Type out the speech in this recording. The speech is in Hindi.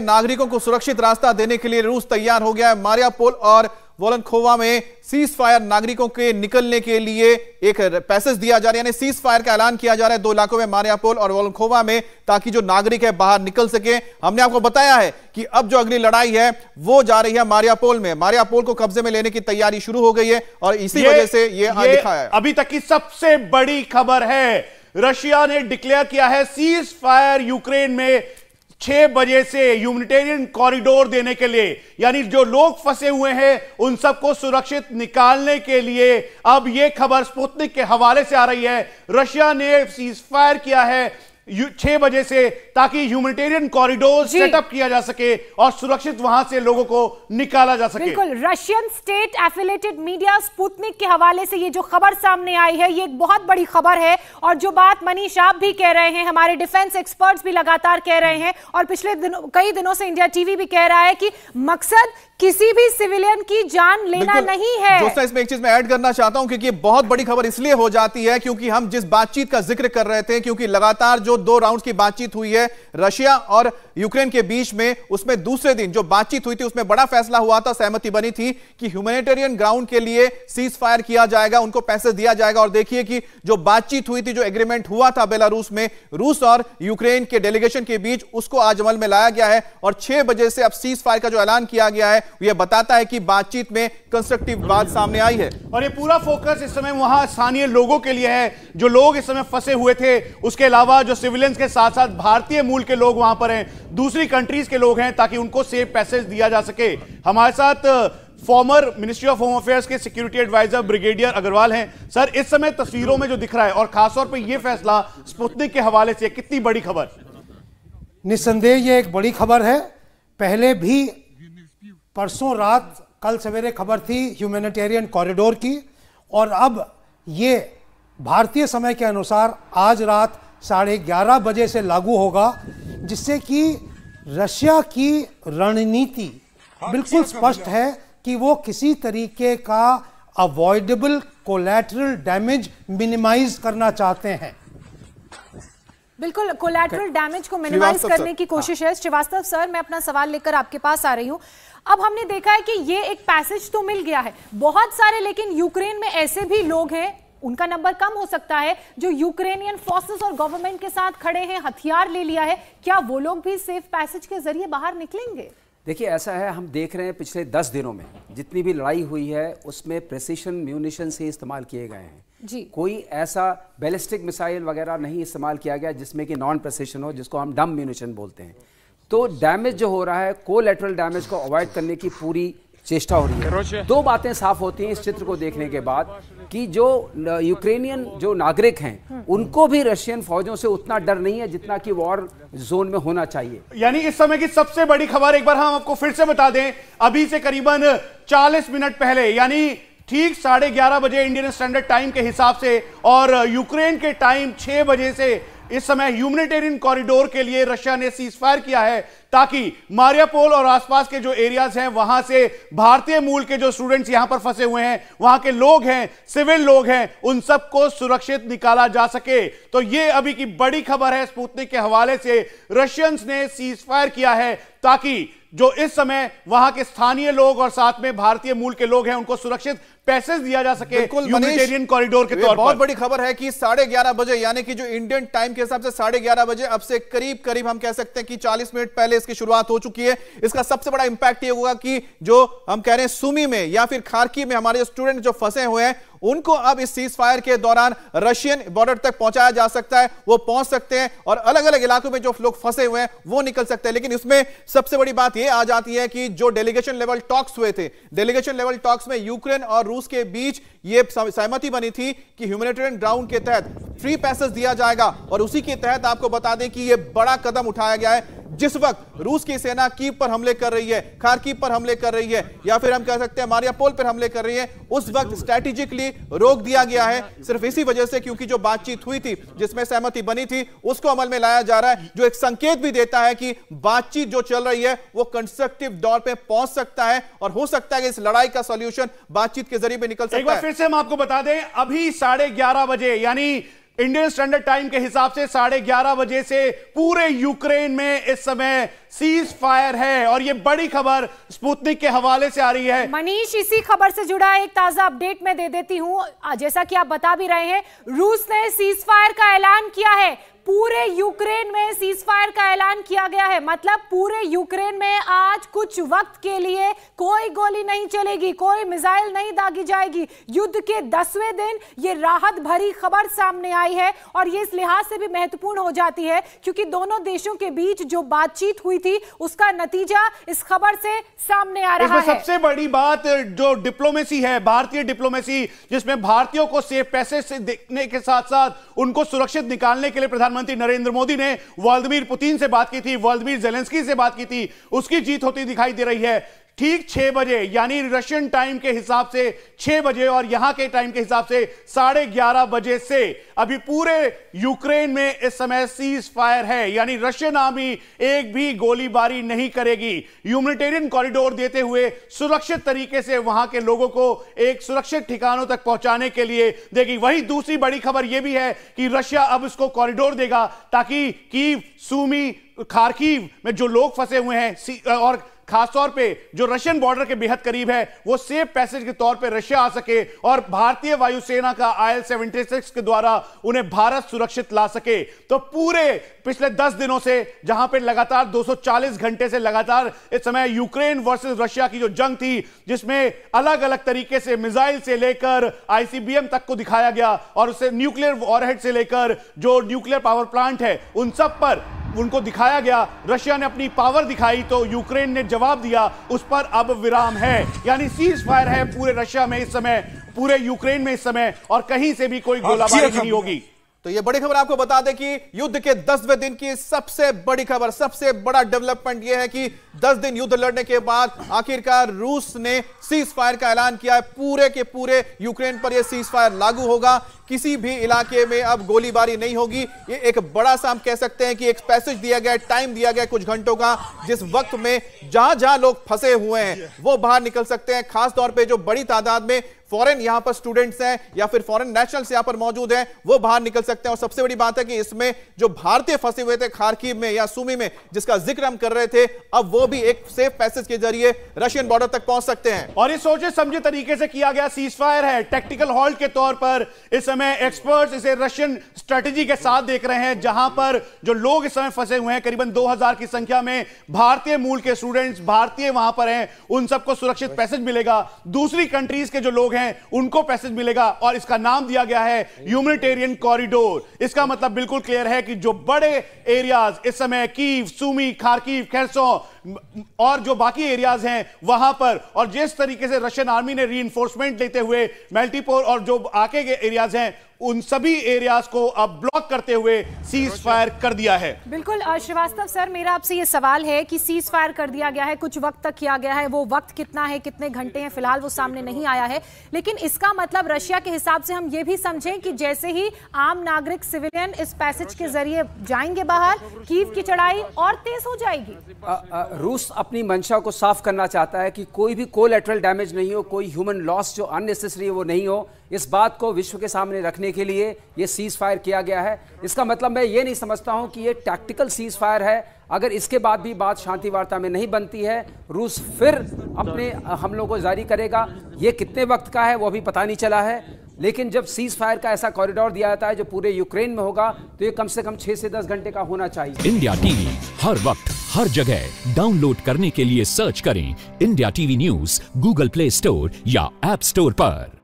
नागरिकों को सुरक्षित रास्ता देने के लिए रूस तैयार हो गया है मारियापोल और वोलनखोवा में सीज फायर नागरिकों के निकलने के लिए एक पैसेज दिया जा रहा है यानी सीज फायर का ऐलान किया जा रहा है दो इलाकों में मारियापोल और वोलनखोवा में ताकि जो नागरिक है बाहर निकल सके हमने आपको बताया है कि अब जो अगली लड़ाई है वो जा रही है मारियापोल में मारियापोल को कब्जे में लेने की तैयारी शुरू हो गई है और इसी वजह से ये, ये है अभी तक की सबसे बड़ी खबर है रशिया ने डिक्लेयर किया है सीज फायर यूक्रेन में छह बजे से ह्यूमनिटेरियन कॉरिडोर देने के लिए यानी जो लोग फंसे हुए हैं उन सबको सुरक्षित निकालने के लिए अब यह खबर स्पुतनिक के हवाले से आ रही है रशिया ने सीज फायर किया है छह बजे से ताकि ह्यूमनिटेरियन कॉरिडोर सेटअप किया जा सके और सुरक्षित वहां से लोगों को निकाला जा सके बिल्कुल Russian state affiliated media Sputnik के हवाले से ये जो खबर सामने आई है ये एक बहुत बड़ी खबर है और जो बात मनीष आप भी कह रहे हैं हमारे डिफेंस एक्सपर्ट्स भी लगातार कह रहे हैं और पिछले दिनों कई दिनों से इंडिया टीवी भी कह रहा है कि मकसद किसी भी सिविलियन की जान लेना नहीं है दोस्तों इसमें एक चीज मैं ऐड करना चाहता हूं क्योंकि बहुत बड़ी खबर इसलिए हो जाती है क्योंकि हम जिस बातचीत का जिक्र कर रहे थे क्योंकि लगातार जो दो राउंड की बातचीत हुई है रशिया और यूक्रेन के बीच में उसमें दूसरे दिन जो बातचीत हुई थी उसमें बड़ा फैसला हुआ था सहमति बनी थी कि ह्यूमेटेरियन ग्राउंड के लिए सीज फायर किया जाएगा उनको पैसे दिया जाएगा और देखिए कि जो बातचीत हुई थी जो एग्रीमेंट हुआ था बेलारूस में रूस और यूक्रेन के डेलीगेशन के बीच उसको आज अमल में लाया गया है और छह बजे से अब सीज फायर का जो ऐलान किया गया है यह बताता है कि बातचीत में कंस्ट्रक्टिव बात सामने आई है और ये पूरा फोकस इस समय वहां स्थानीय लोगों के लिए है जो लोग इस समय फंसे हुए थे उसके अलावा जो सिविलियंस के साथ साथ भारतीय मूल के लोग वहां पर हैं दूसरी कंट्रीज के लोग हैं ताकि उनको सेफ पैसेज दिया जा सके हमारे साथ former ministry of home affairs के सिक्योरिटी एडवाइजर ब्रिगेडियर अग्रवाल हैं सर इस समय तस्वीरों में जो दिख रहा है और खासतौर पर यह फैसला स्पुतनिक के हवाले से कितनी बड़ी खबर निसंदेह ये एक बड़ी खबर है पहले भी परसों रात कल सवेरे खबर थी ह्यूमैनिटेरियन कॉरिडोर की और अब ये भारतीय समय के अनुसार आज रात साढ़े ग्यारह बजे से लागू होगा जिससे कि रशिया की रणनीति हाँ, बिल्कुल स्पष्ट है कि वो किसी तरीके का अवॉइडेबल कोलेटरल डैमेज मिनिमाइज करना चाहते हैं बिल्कुल कोलेट्रल डैमेज को मिनिमाइज करने की हाँ। कोशिश है श्रीवास्तव सर मैं अपना सवाल लेकर आपके पास आ रही हूँ अब हमने देखा है कि ये एक पैसेज तो मिल गया है बहुत सारे लेकिन यूक्रेन में ऐसे भी लोग हैं उनका नंबर कम हो सकता है जो यूक्रेनियन फोर्सेस और गवर्नमेंट के साथ खड़े हैं हथियार ले लिया है क्या वो लोग भी सेफ पैसेज के जरिए बाहर निकलेंगे देखिए ऐसा है हम देख रहे हैं पिछले दस दिनों में जितनी भी लड़ाई हुई है उसमें प्रेसिशन म्यूनिशन से इस्तेमाल किए गए हैं जी कोई ऐसा बैलिस्टिक मिसाइल वगैरह नहीं इस्तेमाल किया गया जिसमें कि नॉन प्रेसिशन हो जिसको हम डम म्यूनिशन बोलते हैं तो डैमेज जो हो रहा है कोलेटरल डैमेज को अवॉइड करने की पूरी चेष्टा हो रही है दो बातें साफ होती हैं इस चित्र को देखने के बाद कि जो यूक्रेनियन जो नागरिक हैं हम्म। उनको भी रशियन फौजों से उतना डर नहीं है जितना कि वॉर जोन में होना चाहिए यानी इस समय की सबसे बड़ी खबर एक बार हम आपको फिर से बता दें अभी से करीबन 40 मिनट पहले यानी ठीक साढ़े ग्यारह बजे इंडियन स्टैंडर्ड टाइम के हिसाब से और यूक्रेन के टाइम छह बजे से इस समय ह्यूमनिटेरियन कॉरिडोर के लिए रशिया ने सीज फायर किया है ताकि मारियापोल और आसपास के जो एरियाज हैं वहां से भारतीय मूल के जो स्टूडेंट्स यहां पर फंसे हुए हैं वहां के लोग हैं सिविल लोग हैं उन सबको सुरक्षित निकाला जा सके तो ये अभी की बड़ी खबर है स्पूतनिक के हवाले से रशियंस ने सीज फायर किया है ताकि जो इस समय वहां के स्थानीय लोग और साथ में भारतीय मूल के लोग हैं उनको सुरक्षित पैसेज दिया जा सके यूनिटेरियन कॉरिडोर के तौर बहुत पर। बड़ी खबर है कि साढ़े ग्यारह बजे यानी कि जो इंडियन टाइम के हिसाब से साढ़े ग्यारह बजे अब से करीब करीब हम कह सकते हैं कि 40 मिनट पहले इसकी शुरुआत हो चुकी है इसका सबसे बड़ा इंपैक्ट ये होगा कि जो हम कह रहे हैं सुमी में या फिर खारकी में हमारे स्टूडेंट जो फंसे हुए हैं उनको अब इस सीज फायर के दौरान रशियन बॉर्डर तक पहुंचाया जा सकता है वो पहुंच सकते हैं और अलग अलग इलाकों में जो लोग फंसे हुए हैं वो निकल सकते हैं लेकिन इसमें सबसे बड़ी बात ये आ जाती है कि जो डेलीगेशन लेवल टॉक्स हुए थे डेलीगेशन लेवल टॉक्स में यूक्रेन और रूस के बीच ये सहमति बनी थी कि ह्यूमेटेरियन ग्राउंड के तहत फ्री पैसेज दिया जाएगा और उसी के तहत आपको बता दें कि यह बड़ा कदम उठाया गया है जिस वक्त रूस की सेना कीव पर हमले कर रही है खारकीव पर हमले कर रही है या फिर हम कह सकते हैं मारियापोल पर हमले कर रही है उस वक्त स्ट्रेटेजिकली रोक दिया गया है सिर्फ इसी वजह से क्योंकि जो बातचीत हुई थी जिसमें सहमति बनी थी उसको अमल में लाया जा रहा है जो एक संकेत भी देता है कि बातचीत जो चल रही है वो कंस्ट्रक्टिव दौर पर पहुंच सकता है और हो सकता है कि इस लड़ाई का सोल्यूशन बातचीत के जरिए निकल सकता है फिर से हम आपको बता दें अभी साढ़े बजे यानी इंडियन स्टैंडर्ड टाइम के हिसाब से साढ़े ग्यारह बजे से पूरे यूक्रेन में इस समय सीज फायर है और ये बड़ी खबर स्पुतनिक के हवाले से आ रही है मनीष इसी खबर से जुड़ा एक ताजा अपडेट में दे देती हूँ जैसा कि आप बता भी रहे हैं रूस ने सीज फायर का ऐलान किया है पूरे यूक्रेन में सीज फायर का ऐलान किया गया है मतलब पूरे यूक्रेन में आज कुछ वक्त के लिए कोई गोली नहीं चलेगी कोई मिसाइल नहीं दागी जाएगी युद्ध के दसवें दिन ये राहत भरी खबर सामने आई है और ये इस लिहाज से भी महत्वपूर्ण हो जाती है क्योंकि दोनों देशों के बीच जो बातचीत हुई हुई थी उसका नतीजा इस खबर से सामने आ रहा है सबसे बड़ी बात जो डिप्लोमेसी है भारतीय डिप्लोमेसी जिसमें भारतीयों को सेफ पैसे से देखने के साथ साथ उनको सुरक्षित निकालने के लिए प्रधानमंत्री नरेंद्र मोदी ने व्लादिमीर पुतिन से बात की थी व्लादिमीर जेलेंस्की से बात की थी उसकी जीत होती दिखाई दे रही है ठीक छह बजे यानी रशियन टाइम के हिसाब से छह बजे और यहां के टाइम के हिसाब से साढ़े ग्यारह बजे से अभी पूरे यूक्रेन में इस समय सीज फायर है यानी रशियन आर्मी एक भी गोलीबारी नहीं करेगी ह्यूमिटेरियन कॉरिडोर देते हुए सुरक्षित तरीके से वहां के लोगों को एक सुरक्षित ठिकानों तक पहुंचाने के लिए देगी वही दूसरी बड़ी खबर यह भी है कि रशिया अब इसको कॉरिडोर देगा ताकि कीव सूमी खारकीव में जो लोग फंसे हुए हैं और खासतौर पे जो रशियन बॉर्डर के बेहद करीब है वो सेफ पैसेज के तौर पे रशिया आ सके और भारतीय वायुसेना का आई एल के द्वारा उन्हें भारत सुरक्षित ला सके तो पूरे पिछले दस दिनों से जहां पे लगातार 240 घंटे से लगातार इस समय यूक्रेन वर्सेस रशिया की जो जंग थी जिसमें अलग अलग तरीके से मिसाइल से लेकर आईसीबीएम तक को दिखाया गया और उसे न्यूक्लियर वॉरहेड से लेकर जो न्यूक्लियर पावर प्लांट है उन सब पर उनको दिखाया गया रशिया ने अपनी पावर दिखाई तो यूक्रेन ने जवाब दिया उस पर अब विराम है यानी सीज फायर है पूरे रशिया में इस समय पूरे यूक्रेन में इस समय और कहीं से भी कोई गोलाबारी नहीं अच्छा। होगी तो ये बड़ी खबर आपको बता दें कि युद्ध के दसवें दिन की सबसे बड़ी खबर सबसे बड़ा डेवलपमेंट यह है कि दस दिन युद्ध लड़ने के बाद आखिरकार रूस ने सीज फायर का ऐलान किया है पूरे के पूरे यूक्रेन पर यह सीज फायर लागू होगा किसी भी इलाके में अब गोलीबारी नहीं होगी ये एक बड़ा सा हम कह सकते हैं कि एक पैसेज दिया गया टाइम दिया गया कुछ घंटों का जिस वक्त में जहां जहां लोग फंसे हुए हैं वो बाहर निकल सकते हैं खासतौर पर जो बड़ी तादाद में फॉरेन यहां पर स्टूडेंट्स हैं या फिर फॉरेन नेशनल यहां पर मौजूद हैं वो बाहर निकल सकते हैं और सबसे बड़ी बात है कि इसमें जो भारतीय फंसे हुए थे खारकीब में या सुमी में जिसका जिक्र हम कर रहे थे अब वो भी एक सेफ पैसेज के जरिए रशियन बॉर्डर तक पहुंच सकते हैं और ये सोचे समझे तरीके से किया गया सीज फायर है टेक्टिकल हॉल्ट के तौर पर इस समय एक्सपर्ट इसे रशियन स्ट्रेटेजी के साथ देख रहे हैं जहां पर जो लोग इस समय फंसे हुए हैं करीबन दो की संख्या में भारतीय मूल के स्टूडेंट्स भारतीय वहां पर हैं उन सबको सुरक्षित पैसेज मिलेगा दूसरी कंट्रीज के जो लोग हैं हैं उनको पैसेज मिलेगा और इसका नाम दिया गया है ह्यूमनिटेरियन कॉरिडोर इसका मतलब बिल्कुल क्लियर है कि जो बड़े एरियाज इस समय कीव सुमी खारकीव खेरसों और जो बाकी एरियाज हैं वहां पर और जिस तरीके से रशियन आर्मी ने री लेते हुए मेल्टीपोर और जो आके के एरियाज हैं उन सभी एरियाज को अब ब्लॉक करते हुए सीज फायर कर दिया है बिल्कुल श्रीवास्तव सर मेरा आपसे ये सवाल है कि सीज फायर कर दिया गया है कुछ वक्त तक किया गया है वो वक्त कितना है कितने घंटे हैं फिलहाल वो सामने नहीं आया है लेकिन इसका मतलब रशिया के हिसाब से हम ये भी समझें कि जैसे ही आम नागरिक सिविलियन इस पैसेज के जरिए जाएंगे बाहर कीव की चढ़ाई और तेज हो जाएगी आ, आ, रूस अपनी मंशा को साफ करना चाहता है कि कोई भी कोलेट्रल डैमेज नहीं हो कोई ह्यूमन लॉस जो अननेसेसरी है वो नहीं हो इस बात को विश्व के सामने रखने के लिए ये सीज फायर किया गया है इसका मतलब मैं ये नहीं समझता हूँ कि ये टैक्टिकल सीज फायर है अगर इसके बाद भी बात शांति वार्ता में नहीं बनती है रूस फिर अपने हमलों को जारी करेगा ये कितने वक्त का है वो अभी पता नहीं चला है लेकिन जब सीज फायर का ऐसा कॉरिडोर दिया जाता है जो पूरे यूक्रेन में होगा तो ये कम से कम छह से दस घंटे का होना चाहिए इंडिया टीवी हर वक्त हर जगह डाउनलोड करने के लिए सर्च करें India TV news Google Play Store या एप स्टोर पर